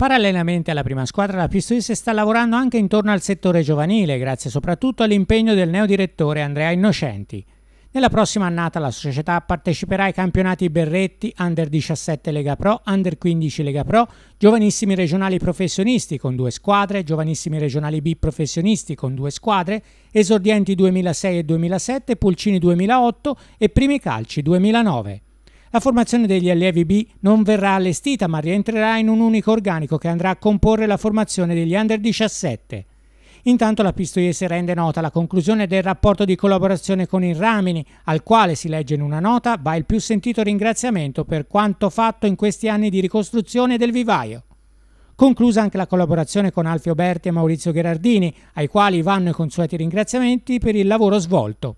Parallelamente alla prima squadra, la Pistoiese sta lavorando anche intorno al settore giovanile, grazie soprattutto all'impegno del neodirettore Andrea Innocenti. Nella prossima annata la società parteciperà ai campionati Berretti Under 17 Lega Pro, Under 15 Lega Pro, giovanissimi regionali professionisti con due squadre, giovanissimi regionali B professionisti con due squadre, esordienti 2006 e 2007, pulcini 2008 e primi calci 2009. La formazione degli allievi B non verrà allestita ma rientrerà in un unico organico che andrà a comporre la formazione degli under 17. Intanto la Pistoiese rende nota la conclusione del rapporto di collaborazione con il Ramini, al quale si legge in una nota va il più sentito ringraziamento per quanto fatto in questi anni di ricostruzione del vivaio. Conclusa anche la collaborazione con Alfio Berti e Maurizio Gherardini, ai quali vanno i consueti ringraziamenti per il lavoro svolto.